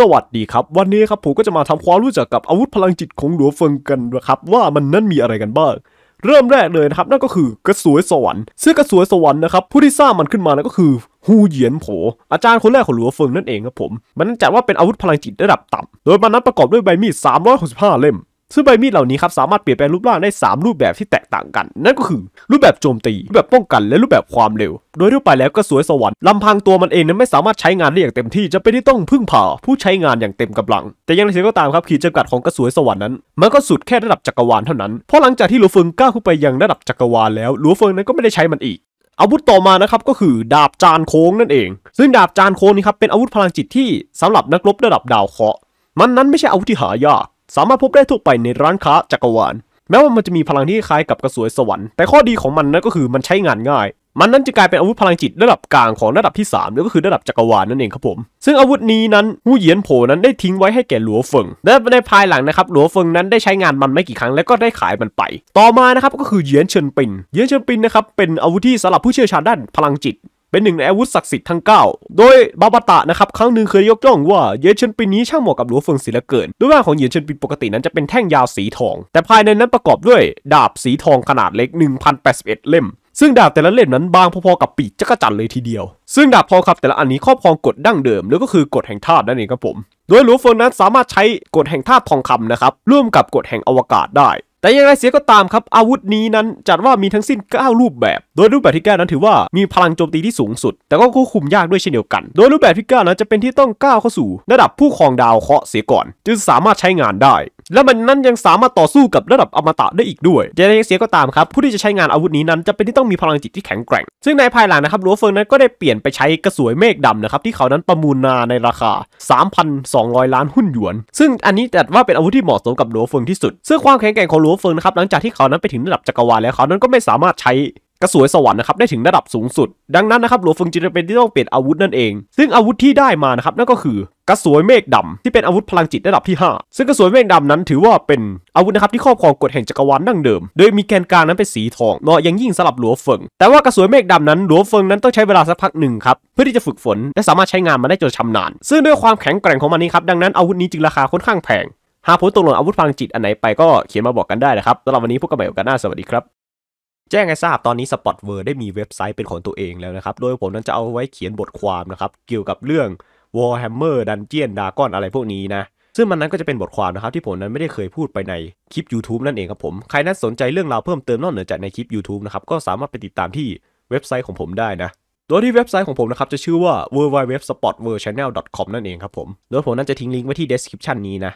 สวัสดีครับ วันนี้ครับผมก็จะมาทำความรู้จักกับอาวุธพลังจิตของหลวงเฟิงกันนะครับว่ามันนั้นมีอะไรกันบ้างเริ่มแรกเลยนะครับนั่นก็คือกระสวยสวรรค์ซึ่งกระสวยสวรรค์นะครับผู้ที่สร้างมันขึ้นมานั่นก็คือฮูเหยียนโผอาจารย์คนแรกของหลัวเฟิงนั่นเองครับผม มันจัดว่าเป็นอาวุธพลังจิตระดับต่ำโดยมันนั้นประกอบด้วยใบมีด 365 เล่มซึ่งใบมีดเหล่านี้ครับสามารถเปลี่ยนแปลงรูปร่างได้3รูปแบบที่แตกต่างกัน นั่นก็คือรูปแบบโจมตีรูปแบบป้องกันและรูปแบบความเร็ว โดยทั่วไปแล้วก็สวยสวรรค์ลำพังตัวมันเองนั้นไม่สามารถใช้งานได้อย่างเต็มที่ จะเป็นที่ต้องพึ่งพาผู้ใช้งานอย่างเต็มกำลัง แต่ยังไงก็ตามครับขีดจำกัดของกระสวยสวรรค์นั้นมันก็สุดแค่ระดับจักรวาลเท่านั้นเพราะหลังจากที่หลัวเฟิงก้าวขึ้นไปยังระดับจักรวาลแล้วหลัวเฟิงนั้นก็ไม่ได้ใช้มันอีก อาวุธต่อมานะครับก็คือดาบจานโค้งนั่นเอง ซึ่งดาบจานโค้งนี้ครับเป็นอาวุธพลังจิตที่สำหรับนักรบระดับดาวเคราะห์มันนั้นไม่ใช่อาวุธที่หายากสามารถพบได้ทั่วไปในร้านค้าจักรวาล แม้ว่ามันจะมีพลังที่คล้ายกับกระสวยสวรรค์ แต่ข้อดีของมันนั่นก็คือมันใช้งานง่าย มันนั้นจะกลายเป็นอาวุธพลังจิตระดับกลางของระดับที่3หรือก็คือระดับจักรวาลนั่นเองครับผมซึ่งอาวุธนี้นั้นหูเหยียนโผนั้นได้ทิ้งไว้ให้แก่หลัวเฟิงและในภายหลังนะครับหลัวเฟิงนั้นได้ใช้งานมันไม่กี่ครั้งแล้วก็ได้ขายมันไป ต่อมานะครับก็คือเหยียนเฉินปินเหยียนเฉินปินนะครับเป็นอาวุธที่สำหรับผู้เชี่ยวชาญด้านพลังจิตเป็นหนึ่งในอาวุธศักดิ์สิทธิ์ทั้ง9โดยบาบาตะนะครับ ครั้งหนึ่งเคยยกย่องว่าเยเชนปินนี้ช่างเหมาะกับหลวงเฟิงศสีเหลือเกิน ด้วยว่าของเยเชนปินปกตินั้นจะเป็นแท่งยาวสีทอง แต่ภายในนั้นประกอบด้วย ดาบสีทองขนาดเล็ก 1081 เล่ม ซึ่งดาบแต่ละเล่มนั้นบางพอๆกับปีกจักรจันเลยทีเดียวซึ่งดาบพอครับแต่ละอันนี้ครอบครองกฎดั้งเดิมแล้วก็คือกฎแห่งธาตุนั่นเองครับผม โดยหลวงเฟิงนั้นสามารถใช้กฎแห่งธาตุทองคำนะครับร่วมกับกฎแห่งอวกาศได้แต่อย่างไรเสียก็ตามครับ อาวุธนี้นั้นจัดว่ามีทั้งสิ้น 9 รูปแบบ โดยรูปแบบที่9นั้นถือว่ามีพลังโจมตีที่สูงสุด แต่ก็ควบคุมยากด้วยเช่นเดียวกัน โดยรูปแบบที่9นั้น จะเป็นที่ต้องก้าวเข้าสู่ ระดับผู้ครองดาวเคราะห์เสียก่อน จึงสามารถใช้งานได้และมันนั้นยังสามารถต่อสู้กับระดับอมตะได้อีกด้วยจะได้เสียก็ตามครับ ผู้ที่จะใช้งานอาวุธนี้นั้นจะเป็นที่ต้องมีพลังจิตที่แข็งแกร่ง ซึ่งในภายหลังนะครับลัวเฟิงนั้นก็ได้เปลี่ยนไปใช้กระสวยเมฆดำนะครับที่เขานั้นประมูลนาในราคา 3,200 ล้านหุ้นหยวน ซึ่งอันนี้จัดว่าเป็นอาวุธที่เหมาะสมกับลัวเฟิงที่สุดซึ่งความแข็งแกร่งของลัวเฟิงนะครับหลังจากที่เขานั้นไปถึงระดับจักรวาลแล้วเขานั้นก็ไม่สามารถใช้กระสวยสวรรค์นะครับ ได้ถึงระดับสูงสุด ดังนั้นนะครับหลวงฟึงจึงเป็นที่ต้องเปลี่ยนอาวุธนั่นเอง ซึ่งอาวุธที่ได้มานะครับนั่นก็คือกระสวยเมฆดำ ที่เป็นอาวุธพลังจิตระดับที่ 5 ซึ่งกระสวยเมฆดำนั้นถือว่าเป็นอาวุธนะครับที่ครอบครองกฎแห่งจักรวาลดั้งเดิม โดยมีแกนกลางนั้นเป็นสีทองเนาะยังยิ่งสลับหลัวเฟิง แต่ว่ากระสวยเมฆดำนั้นหลัวเฟิงนั้นต้องใช้เวลาสักพักหนึ่งครับเพื่อที่จะฝึกฝนและสามารถใช้งานมาได้จนชำนาญซึ่งด้วยความแข็งแกร่งของมันนี้ครับดังนั้นอาวุธนี้จึงราคาค่อนข้างแพงหากผลตกหล่นอาวุธพลังจิตอันไหนไปก็เขียนมาบอกกันได้นะครับสำหรับวันนี้พวกกันใหม่กันหน้าสวัสดีครับแจ้งให้ทราบ ตอนนี้ Spot w o r d ได้มีเว็บไซต์เป็นของตัวเองแล้วนะครับ โดยผมนั้นจะเอาไว้เขียนบทความนะครับ เกี่ยวกับเรื่อง Warhammer Dungeon Dragon อะไรพวกนี้นะ ซึ่งมันนั้นก็จะเป็นบทความนะครับ ที่ผมนั้นไม่ได้เคยพูดไปในคลิป YouTube นั่นเองครับผม ใครนั้นสนใจเรื่องราวเพิ่มเติมนอกเหนือจากในคลิป YouTube นะครับก็สามารถไปติดตามที่เว็บไซต์ของผมได้นะโดยที่เว็บไซต์ของผมนะครับจะชื่อว่า w w w s p o t w o r d c h a n n e l c o m นั่นเองครับผมโดยผมนั้นจะทิ้งลิงก์ไว้ที่ description นี้นะ